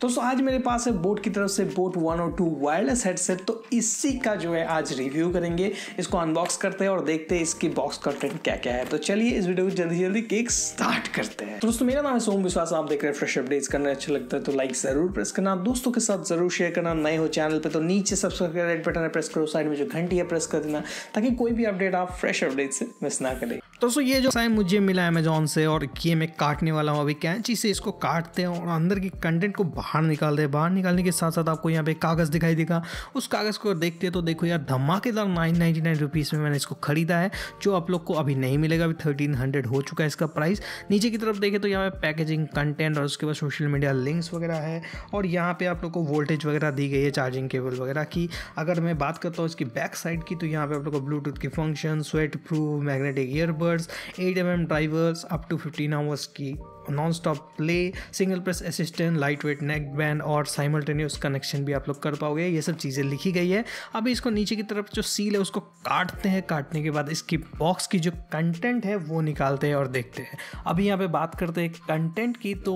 दोस्तों आज मेरे पास है बोट की तरफ से बोट वन और टू वायरलेस हेडसेट तो इसी का जो है आज रिव्यू करेंगे इसको अनबॉक्स करते हैं और देखते हैं इसकी बॉक्स कंटेंट क्या क्या है तो चलिए इस वीडियो को जल्दी जल्दी केक स्टार्ट करते हैं तो दोस्तों मेरा नाम है सोम विश्वास आप देख रहे हैं फ्रेश अपडेट्स करना अच्छा लगता है तो लाइक जरूर प्रेस करना दोस्तों के साथ जरूर शेयर करना नए हो चैनल पर तो नीचे सब्सक्राइब बटन है प्रेस करो साइड में जो घंटी है प्रेस कर देना ताकि कोई भी अपडेट आप फ्रेश अपडेट से मिस ना करें तो सो ये जो साइन मुझे मिला अमेजोन से और ये मैं काटने वाला हूँ अभी कैंची से इसको काटते हैं और अंदर की कंटेंट को बाहर निकालते हैं बाहर निकालने के साथ साथ आपको यहाँ पे कागज़ दिखाई देगा उस कागज़ को देखते हैं तो देखो यार धमाकेदार नाइन नाइन्टी नाइन रुपीज़ में मैंने इसको खरीदा है जो आप लोग को अभी नहीं मिलेगा अभी थर्टीन हंड्रेड हो चुका है इसका प्राइस नीचे की तरफ देखें तो यहाँ पे पैकेजिंग कंटेंट और उसके बाद सोशल मीडिया लिंक्स वगैरह है और यहाँ पर आप लोग को वोल्टेज वगैरह दी गई है चार्जिंग केबल वगैरह की अगर मैं बात करता हूँ इसकी बैक साइड की तो यहाँ पे आप लोग को ब्लूटूथ की function sweat proof magnetic earbud hours eight M M drivers up to fifteen hours की non stop play single press assistant light weight neck band और साइमल्टेनियस कनेक्शन भी आप लोग कर पाओगे ये सब चीज़ें लिखी गई है अभी इसको नीचे की तरफ जो सील है उसको काटते हैं काटने के बाद इसकी बॉक्स की जो कंटेंट है वो निकालते हैं और देखते हैं अभी यहाँ पे बात करते हैं कंटेंट की तो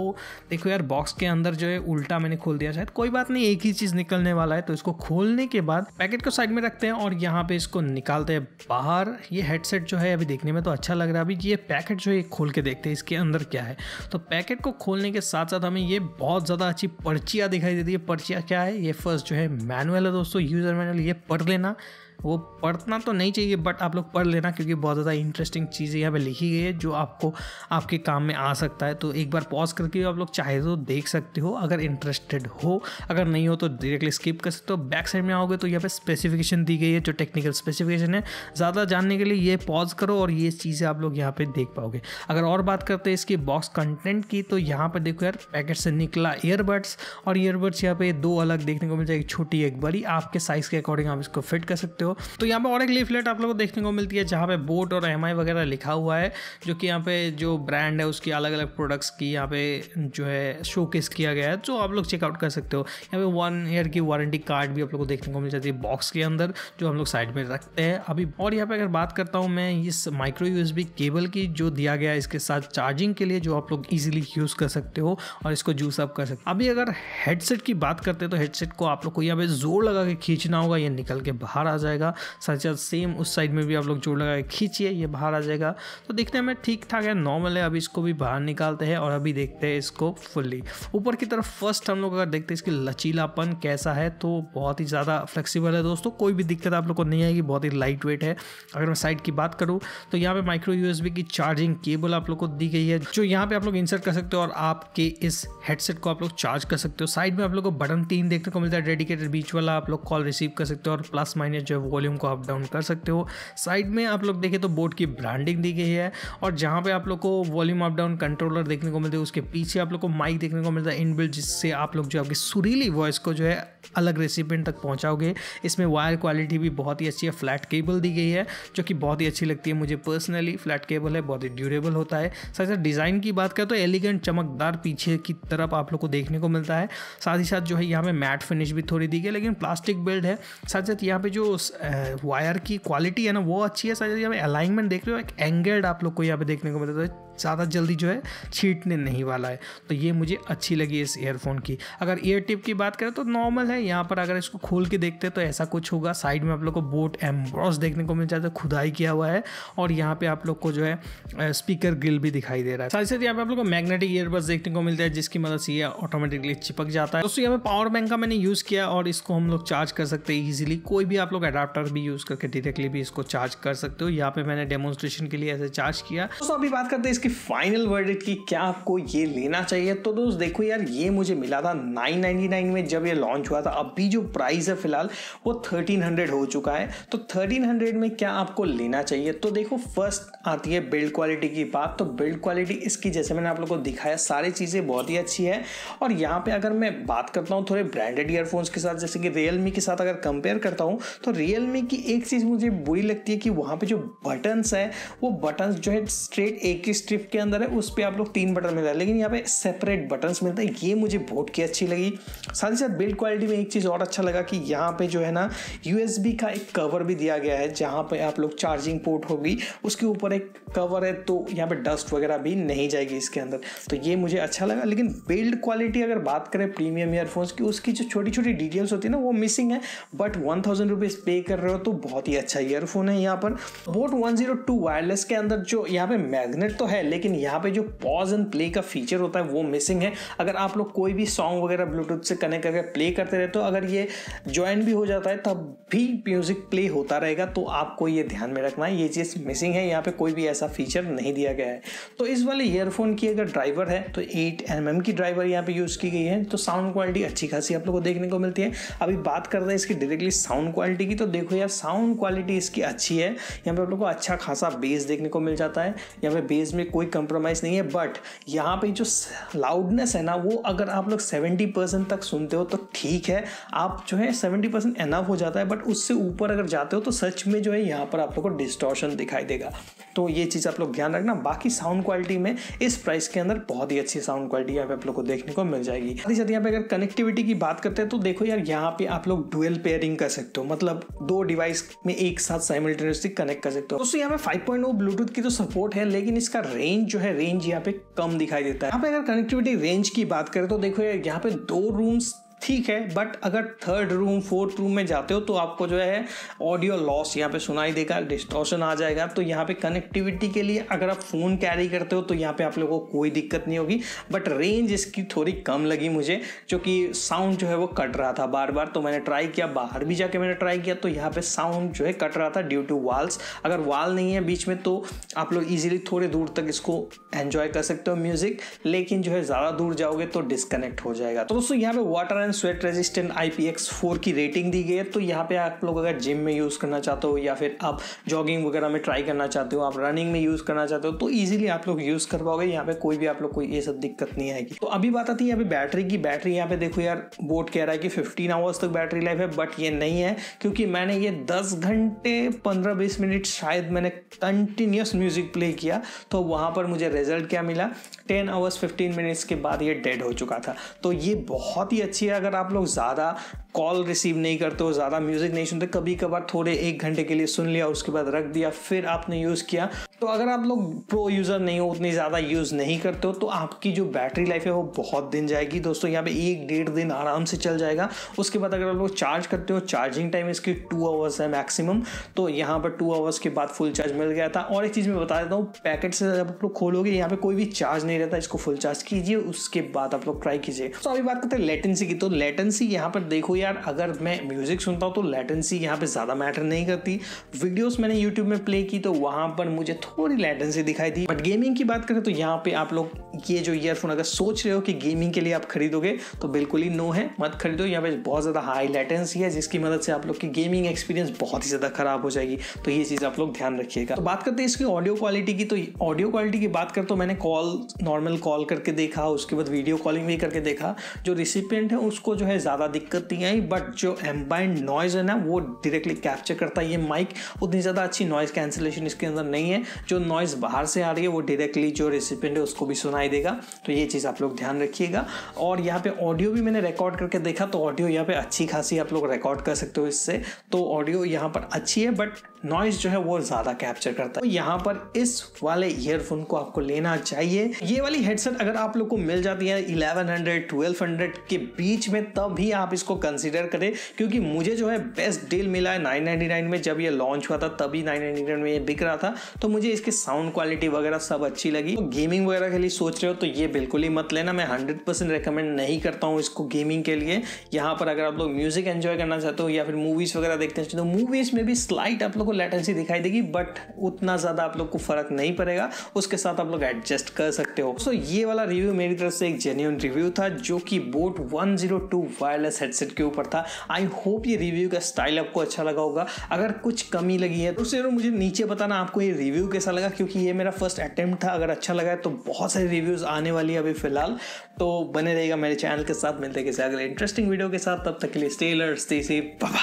देखो यार बॉक्स के अंदर जो है उल्टा मैंने खोल दिया शायद कोई बात नहीं एक ही चीज़ निकलने वाला है तो इसको खोलने के बाद पैकेट को साइड में रखते हैं और यहाँ पे इसको निकालते हैं बाहर ये हेडसेट जो है अभी देखने में तो अच्छा लग रहा है अभी ये पैकेट जो है खोल के देखते हैं इसके अंदर क्या है तो पैकेट को खोलने के साथ साथ हमें ये बहुत ज़्यादा अच्छी पर्चियाँ दिखाई देती है पर्चियाँ क्या है ये फर्स्ट जो है मैनुअल है दोस्तों यूज़र मैनुअल ये पढ़ लेना वो पढ़ना तो नहीं चाहिए बट आप लोग पढ़ लेना क्योंकि बहुत ज़्यादा इंटरेस्टिंग चीज़ें यहाँ पे लिखी गई है जो आपको आपके काम में आ सकता है तो एक बार पॉज करके आप लोग चाहे तो देख सकते हो अगर इंटरेस्टेड हो अगर नहीं हो तो डायरेक्टली स्किप कर सकते हो बैक साइड में आओगे तो यहाँ पर स्पेसिफिकेशन दी गई है जो टेक्निकल स्पेसिफिकेशन है ज़्यादा जानने के लिए ये पॉज करो और ये चीज़ें आप लोग यहाँ पर देख पाओगे अगर और बात करते हैं इसकी बॉक्स कंटेंट की तो यहाँ पर देखो यार पैकेट से निकला ईयरबड्स और ईयरबड्स यहाँ पे दो अलग देखने को मिल जाएगी छोटी एक बड़ी आपके साइज़ के अकॉर्डिंग आप इसको फिट कर सकते हो सकते हो तो यहाँ पर और एक लीफलेट आप लोग को देखने को मिलती है जहाँ पे बोट और एम वगैरह लिखा हुआ है जो कि यहाँ पे जो ब्रांड है उसकी अलग अलग प्रोडक्ट्स की यहाँ पे जो है शोकेस किया गया है जो तो आप लोग चेकआउट कर सकते हो यहाँ पे वन ईयर की वारंटी कार्ड भी आप लोग को देखने को मिल जाती है बॉक्स के अंदर जो हम लोग साइड में रखते हैं अभी और यहाँ पे अगर बात करता हूँ मैं इस माइक्रो यूएसबी केबल की जो दिया गया है इसके साथ चार्जिंग के लिए जो आप लोग इजीली यूज़ कर सकते हो और इसको जूस अप कर सकते हो अभी अगर हेडसेट की बात करते हैं तो हेडसेट को आप लोग को यहाँ पे जोर लगा के खींचना होगा ये निकल के बाहर आ जाएगा जाएगा साथ ही सेम उस साइड में भी आप लोग जोड़ लगा खींचिए ये बाहर आ जाएगा तो दिखने में ठीक ठाक है नॉर्मल है अभी इसको भी बाहर निकालते हैं और अभी देखते हैं इसको फुल्ली ऊपर की तरफ फर्स्ट हम लोग अगर देखते हैं इसकी लचीलापन कैसा है तो बहुत ही ज़्यादा फ्लेक्सीबल है दोस्तों कोई भी दिक्कत आप लोग को नहीं आएगी बहुत ही लाइट वेट है अगर मैं साइड की बात करूँ तो यहाँ पर माइक्रो यू की चार्जिंग केबल आप लोग को दी गई है जो यहाँ पर आप लोग इंसर्ट कर सकते हो और आपके इस हेडसेट को आप लोग चार्ज कर सकते हो साइड में आप लोग को बटन तीन देखने को मिलता है डेडिकेटेड बीच वाला आप लोग कॉल रिसीव कर सकते हो और प्लस माइनस जो है वॉल्यूम को अप डाउन कर सकते हो साइड में आप लोग देखें तो बोर्ड की ब्रांडिंग दी गई है और जहाँ पे आप लोग को वॉल्यूम अप डाउन कंट्रोलर देखने को मिलते हैं उसके पीछे आप लोग को माइक देखने को मिलता है इनबिल्ट जिससे आप लोग जो आपकी सुरीली वॉइस को जो है अलग रेसिपेंट तक पहुँचाओगे इसमें वायर क्वालिटी भी बहुत ही अच्छी है फ्लैट केबल दी गई है जो कि बहुत ही अच्छी लगती है मुझे पर्सनली फ्लैट केबल है बहुत ही ड्यूरेबल होता है साथ साथ डिज़ाइन की बात करें तो एलिगेंट चमकदार पीछे की तरफ आप लोग को देखने को मिलता है साथ ही साथ जो है यहाँ पे मैट फिनिश भी थोड़ी दी गई लेकिन प्लास्टिक बेल्ट है साथ साथ यहाँ पे जो वायर की क्वालिटी है ना वो अच्छी है सारी अलाइनमेंट देख रहे हो एक एंगल्ड आप लोग को यहाँ पे देखने को मिलता है ज़्यादा जल्दी जो है छीटने नहीं वाला है तो ये मुझे अच्छी लगी इस एयरफोन की अगर ईयर टिप की बात करें तो नॉर्मल है यहाँ पर अगर इसको खोल के देखते हैं तो ऐसा कुछ होगा साइड में आप लोग को बोट एम्ब्रॉस देखने को मिल जाता है खुदाई किया हुआ है और यहाँ पे आप लोग को जो है स्पीकर ग्रिल भी दिखाई दे रहा है साथ ही साथ यहाँ पे आप लोग को मैग्नेटिक ईयरबड्स देखने को मिलता है जिसकी मदद से ये ऑटोमेटिकली चिपक जाता है दोस्तों यहाँ पे पावर बैंक का मैंने यूज़ किया और इसको हम लोग चार्ज कर सकते हैं ईजिली कोई भी आप लोग अडाप्टर भी यूज़ करके डायरेक्टली भी इसको चार्ज कर सकते हो यहाँ पे मैंने डेमोन्स्ट्रेशन के लिए ऐसे चार्ज किया दोस्तों अभी बात करते हैं इसके फाइनल वर्ड की क्या आपको ये लेना चाहिए तो दोस्त देखो यार ये मुझे मिला था 999 में जब ये लॉन्च हुआ था अभी जो प्राइस है फिलहाल वो 1300 हो चुका है तो 1300 में क्या आपको लेना चाहिए तो देखो फर्स्ट आती है बिल्ड क्वालिटी की बात तो बिल्ड क्वालिटी इसकी जैसे मैंने आप लोग को दिखाया सारी चीज़ें बहुत ही अच्छी है और यहाँ पर अगर मैं बात करता हूँ थोड़े ब्रांडेड ईयरफोन्स के साथ जैसे कि रियल के साथ अगर कंपेयर करता हूँ तो रियल की एक चीज़ मुझे बुरी लगती है कि वहाँ पर जो बटन्स है वो बटन्स जो है स्ट्रेट एक ही स्ट्रेट स्विफ्ट के अंदर है उस पर आप लोग तीन बटन मिल रहा है लेकिन यहाँ पे सेपरेट बटन मिलते हैं ये मुझे बहुत की अच्छी लगी साथ ही साथ बिल्ड क्वालिटी में एक चीज़ और अच्छा लगा कि यहाँ पे जो है ना यू का एक कवर भी दिया गया है जहाँ पे आप लोग चार्जिंग पोर्ट होगी उसके ऊपर एक कवर है तो यहाँ पे डस्ट वगैरह भी नहीं जाएगी इसके अंदर तो ये मुझे अच्छा लगा लेकिन बिल्ड क्वालिटी अगर बात करें प्रीमियम ईयरफोन्स की उसकी जो छोटी छोटी डिटेल्स होती है ना वो मिसिंग है बट वन थाउजेंड रुपीज़ पे कर रहे हो तो बहुत ही अच्छा ईयरफोन है यहाँ पर boAt one zero two wireless के अंदर जो यहाँ पे मैग्नेट तो है है लेकिन यहाँ पे जो पॉज एंड प्ले का फीचर होता है वो मिसिंग है अगर आप लोग कोई भी सॉन्ग वगैरह ब्लूटूथ से कनेक्ट करके प्ले करते रहते हो तो अगर ये ज्वाइन भी हो जाता है तब भी म्यूज़िक प्ले होता रहेगा तो आपको ये ध्यान में रखना है ये चीज़ मिसिंग है यहाँ पे कोई भी ऐसा फीचर नहीं दिया गया है तो इस वाले ईयरफोन की अगर ड्राइवर है तो एट एम mm की ड्राइवर यहाँ पे यूज़ की गई है तो साउंड क्वालिटी अच्छी खासी आप लोग को देखने को मिलती है अभी बात करते हैं इसकी डायरेक्टली साउंड क्वालिटी की तो देखो यार साउंड क्वालिटी इसकी अच्छी है यहाँ पे आप लोग को अच्छा खासा बेस देखने को मिल जाता है यहाँ पे बेस में कोई कंप्रोमाइज़ नहीं है बट यहाँ पे जो लाउडनेस है ना वो अगर आप लोग 70 परसेंट तक सुनते हो तो ठीक है आप जो है 70 परसेंट एनफ हो जाता है बट उससे ऊपर अगर जाते हो तो सच में जो है यहाँ पर आप लोग को डिस्टॉर्शन दिखाई देगा तो ये चीज़ आप लोग ध्यान रखना बाकी साउंड क्वालिटी में इस प्राइस के अंदर बहुत ही अच्छी साउंड क्वालिटी यहाँ पे आप लोग को देखने को मिल जाएगी साथ ही साथ यहाँ पे अगर कनेक्टिविटी की बात करते हैं तो देखो यार यहाँ पे आप लोग डुअल पेयरिंग कर सकते हो मतलब दो डिवाइस में एक साथ साइमल्टेनियसली कनेक्ट कर सकते हो दोस्तों यहाँ पे फाइव पॉइंट ब्लूटूथ की तो सपोर्ट है लेकिन इसका रेंज जो है रेंज यहाँ पे कम दिखाई देता है यहाँ पे अगर कनेक्टिविटी रेंज की बात करें तो देखो यार यहाँ पे दो रूम्स ठीक है बट अगर थर्ड रूम फोर्थ रूम में जाते हो तो आपको जो है ऑडियो लॉस यहाँ पे सुनाई देगा डिस्टॉशन आ जाएगा तो यहाँ पे कनेक्टिविटी के लिए अगर आप फ़ोन कैरी करते हो तो यहाँ पे आप लोगों को कोई दिक्कत नहीं होगी बट रेंज इसकी थोड़ी कम लगी मुझे जो कि साउंड जो है वो कट रहा था बार बार तो मैंने ट्राई किया बाहर भी जाके मैंने ट्राई किया तो यहाँ पे साउंड जो है कट रहा था ड्यू टू वाल्स अगर वाल नहीं है बीच में तो आप लोग ईजिली थोड़े दूर तक इसको एन्जॉय कर सकते हो म्यूज़िक लेकिन जो है ज़्यादा दूर जाओगे तो डिस्कनेक्ट हो जाएगा तो दोस्तों यहाँ पे वाटर एंड स्वेट रेजिस्टेंट आई की रेटिंग दी गई है तो यहाँ पे आप लोग अगर जिम में यूज़ करना चाहते हो या फिर आप जॉगिंग वगैरह में ट्राई करना चाहते हो आप रनिंग में यूज़ करना चाहते हो तो ईजिली आप लोग यूज़ कर पाओगे यहाँ पे कोई भी आप लोग को ये सब दिक्कत नहीं आएगी तो अभी बात आती है यहाँ बैटरी की बैटरी यहाँ पे देखो यार बोर्ड कह रहा है कि फिफ्टीन आवर्स तक बैटरी लाइफ है बट ये नहीं है क्योंकि मैंने ये दस घंटे पंद्रह बीस मिनट शायद मैंने कंटिन्यूस म्यूजिक प्ले किया तो वहाँ पर मुझे रिजल्ट क्या मिला टेन आवर्स फिफ्टीन मिनट्स के बाद ये डेड हो चुका था तो ये बहुत ही अच्छी अगर आप लोग ज़्यादा कॉल रिसीव नहीं करते हो ज़्यादा म्यूज़िक नहीं सुनते कभी कभार थोड़े एक घंटे के लिए सुन लिया उसके बाद रख दिया फिर आपने यूज़ किया तो अगर आप लोग प्रो यूज़र नहीं हो उतनी ज़्यादा यूज़ नहीं करते हो तो आपकी जो बैटरी लाइफ है वो बहुत दिन जाएगी दोस्तों यहाँ पे एक डेढ़ दिन आराम से चल जाएगा उसके बाद अगर आप लोग चार्ज करते हो चार्जिंग टाइम इसकी टू आवर्स है मैक्सिमम तो यहाँ पर टू आवर्स के बाद फुल चार्ज मिल गया था और एक चीज़ मैं बता देता हूँ पैकेट से जब आप लोग खोलोगे यहाँ पर कोई भी चार्ज नहीं रहता इसको फुल चार्ज कीजिए उसके बाद आप लोग ट्राई कीजिए तो अभी बात करते हैं लेटेंसी की तो तो लेटेंसी यहाँ पर देखो यार अगर मैं म्यूज़िक सुनता हूँ तो लेटेंसी यहाँ पर ज़्यादा मैटर नहीं करती वीडियोस मैंने यूट्यूब में प्ले की तो वहाँ पर मुझे थोड़ी लेटेंसी दिखाई दी बट गेमिंग की बात करें तो यहाँ पर आप लोग ये जो ईयरफोन अगर सोच रहे हो कि गेमिंग के लिए आप खरीदोगे तो बिल्कुल ही नो है मत खरीदो यहाँ पे बहुत ज़्यादा हाई लेटेंसी है जिसकी मदद से आप लोग की गेमिंग एक्सपीरियंस बहुत ही ज़्यादा खराब हो जाएगी तो ये चीज़ आप लोग ध्यान रखिएगा तो बात करते हैं इसकी ऑडियो क्वालिटी की तो ऑडियो क्वालिटी की बात कर तो मैंने कॉल नॉर्मल कॉल करके देखा उसके बाद वीडियो कॉलिंग भी करके देखा जो रिसिपियंट है उसको जो है ज़्यादा दिक्कत नहीं आई बट जो एम्बाइंड नॉइज़ है ना वो डायरेक्टली कैप्चर करता है ये माइक उतनी ज़्यादा अच्छी नॉइज़ कैंसिलेशन इसके अंदर नहीं है जो नॉइज़ बाहर से आ रही है वो डायरेक्टली जो रेसिपेंट है उसको भी सुनाई देगा तो ये चीज़ आप लोग ध्यान रखिएगा और यहाँ पे ऑडियो भी मैंने रिकॉर्ड करके देखा तो ऑडियो यहाँ पे अच्छी खासी आप लोग रिकॉर्ड कर सकते हो इससे तो ऑडियो यहाँ पर अच्छी है बट नॉइज जो है वो ज़्यादा कैप्चर करता है तो यहाँ पर इस वाले ईयरफोन को आपको लेना चाहिए ये वाली हेडसेट अगर आप लोग को मिल जाती है इलेवन हंड्रेड के बीच में तब भी आप इसको कंसिडर करें क्योंकि मुझे जो है बेस्ट डील मिला है नाइन में जब ये लॉन्च हुआ था तभी नाइन में ये बिक रहा था तो मुझे इसकी साउंड क्वालिटी वगैरह सब अच्छी लगी तो गेमिंग वगैरह के लिए सोच रहे हो तो ये बिल्कुल ही मत लेना मैं हंड्रेड परसेंट रिकमेंड नहीं करता हूँ इसको गेमिंग के लिए यहाँ पर अगर आप लोग म्यूजिक एंजॉय करना चाहते हो या फिर मूवीज़ वगैरह देखते हैं तो मूवीज़ में भी स्लाइट आप लोग को लेटेंसी दिखाई देगी बट उतना ज़्यादा आप लोग को फ़र्क नहीं पड़ेगा उसके साथ आप लोग एडजस्ट कर सकते हो सो so, ये वाला रिव्यू मेरी तरफ से एक जेन्यून रिव्यू था जो कि बोट 102 वायरलेस हेडसेट के ऊपर था आई होप ये रिव्यू का स्टाइल आपको अच्छा लगा होगा अगर कुछ कमी लगी है तो उससे मुझे नीचे बताना आपको ये रिव्यू कैसा लगा क्योंकि ये मेरा फर्स्ट अटेम्प्ट था अगर अच्छा लगा है तो बहुत सारे रिव्यूज़ आने वाली है अभी फिलहाल तो बने रहेगा मेरे चैनल के साथ मिलते किसी अगले इंटरेस्टिंग वीडियो के साथ तब तक के लिए स्टेलर स्टे से बाबा